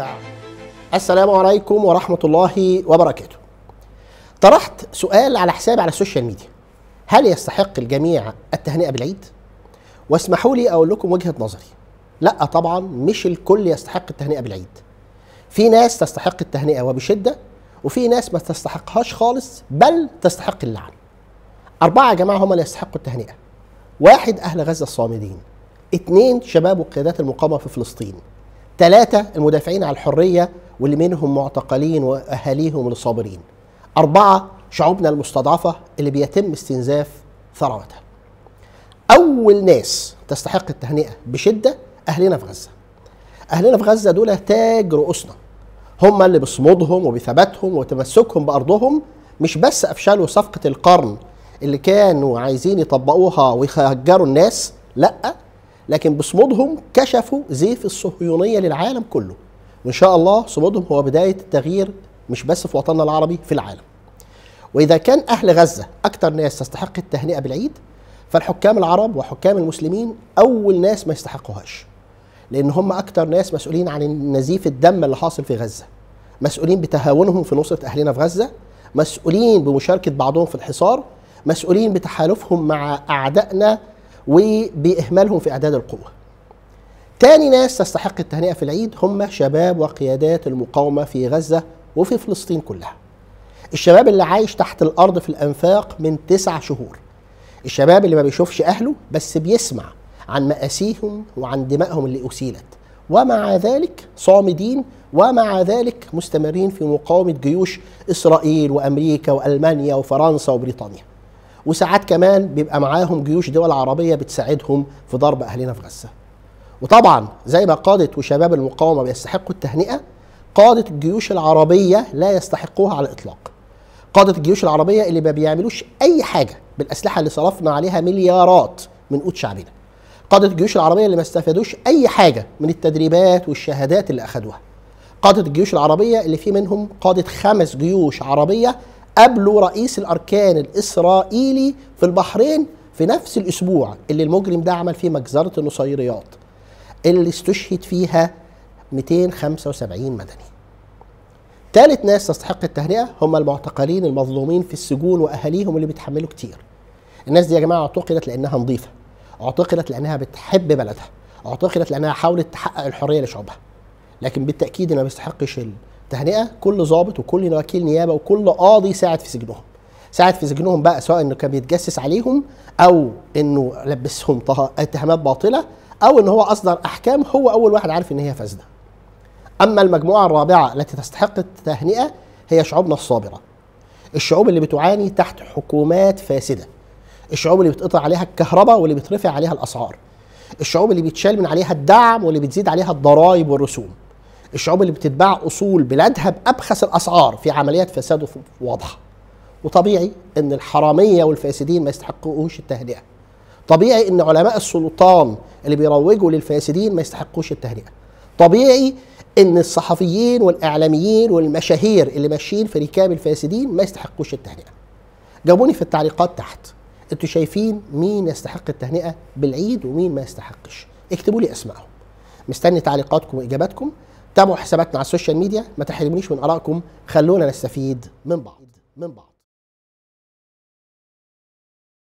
المتوقع السلام عليكم ورحمة الله وبركاته طرحت سؤال على حسابي على السوشيال ميديا هل يستحق الجميع التهنئة بالعيد؟ واسمحوا لي أقول لكم وجهة نظري لا طبعا مش الكل يستحق التهنئة بالعيد في ناس تستحق التهنئة وبشدة وفي ناس ما تستحقهاش خالص بل تستحق اللعن أربعة يا جماعة هم اللي يستحقوا التهنئة واحد أهل غزة الصامدين اتنين شباب وقيادات المقاومة في فلسطين ثلاثة المدافعين على الحرية واللي منهم معتقلين وأهاليهم الصابرين أربعة شعوبنا المستضعفة اللي بيتم استنزاف ثروتها أول ناس تستحق التهنئة بشدة أهلنا في غزة أهلنا في غزة دول تاج رؤوسنا هم اللي بصمودهم وبثباتهم وتمسكهم بأرضهم مش بس أفشلوا صفقة القرن اللي كانوا عايزين يطبقوها ويخجروا الناس لأ لكن بصمودهم كشفوا زيف الصهيونية للعالم كله وإن شاء الله صمودهم هو بداية التغيير مش بس في وطننا العربي في العالم وإذا كان أهل غزة أكثر ناس تستحق التهنئة بالعيد فالحكام العرب وحكام المسلمين أول ناس ما يستحقوهاش لأن هم أكثر ناس مسؤولين عن نزيف الدم اللي حاصل في غزة مسؤولين بتهاونهم في نصرة أهلنا في غزة مسؤولين بمشاركة بعضهم في الحصار مسؤولين بتحالفهم مع أعدائنا وبإهمالهم في إعداد القوة تاني ناس تستحق التهنئة في العيد هم شباب وقيادات المقاومة في غزة وفي فلسطين كلها الشباب اللي عايش تحت الأرض في الأنفاق من تسع شهور الشباب اللي ما بيشوفش أهله بس بيسمع عن مآسيهم وعن دمائهم اللي أسيلت ومع ذلك صامدين ومع ذلك مستمرين في مقاومة جيوش إسرائيل وأمريكا وألمانيا وفرنسا وبريطانيا وساعات كمان بيبقى معاهم جيوش دول عربيه بتساعدهم في ضرب اهلنا في غزه. وطبعا زي ما قاده وشباب المقاومه بيستحقوا التهنئه قاده الجيوش العربيه لا يستحقوها على الاطلاق. قاده الجيوش العربيه اللي ما بيعملوش اي حاجه بالاسلحه اللي صرفنا عليها مليارات من قوت شعبنا. قاده الجيوش العربيه اللي ما استفادوش اي حاجه من التدريبات والشهادات اللي اخذوها. قاده الجيوش العربيه اللي في منهم قاده خمس جيوش عربيه قابلوا رئيس الاركان الاسرائيلي في البحرين في نفس الاسبوع اللي المجرم ده عمل فيه مجزره النصيريات اللي استشهد فيها 275 مدني. ثالث ناس تستحق التهنئه هم المعتقلين المظلومين في السجون واهاليهم اللي بيتحملوا كتير. الناس دي يا جماعه اعتقلت لانها نظيفه، اعتقلت لانها بتحب بلدها، اعتقلت لانها حاولت تحقق الحريه لشعبها. لكن بالتاكيد ما بيستحقش تهنئه كل ضابط وكل وكيل نيابه وكل قاضي ساعد في سجنهم ساعد في سجنهم بقى سواء انه كان بيتجسس عليهم او انه لبسهم اتهامات باطله او ان هو اصدر احكام هو اول واحد عارف ان هي فاسده اما المجموعه الرابعه التي تستحق التهنئه هي شعوبنا الصابره الشعوب اللي بتعاني تحت حكومات فاسده الشعوب اللي بتقطع عليها الكهرباء واللي بترفع عليها الاسعار الشعوب اللي بيتشال من عليها الدعم واللي بتزيد عليها الضرائب والرسوم الشعوب اللي بتتباع اصول بلادها بابخس الاسعار في عمليات فساد واضحه وطبيعي ان الحراميه والفاسدين ما يستحقوش التهدئه طبيعي ان علماء السلطان اللي بيروجوا للفاسدين ما يستحقوش التهدئه طبيعي ان الصحفيين والاعلاميين والمشاهير اللي ماشيين في ركاب الفاسدين ما يستحقوش التهنئه جاوبوني في التعليقات تحت انتوا شايفين مين يستحق التهنئه بالعيد ومين ما يستحقش اكتبوا لي اسمائهم مستني تعليقاتكم واجاباتكم تابعوا حساباتنا على السوشيال ميديا ما تحرمونيش من ارائكم خلونا نستفيد من بعض من بعض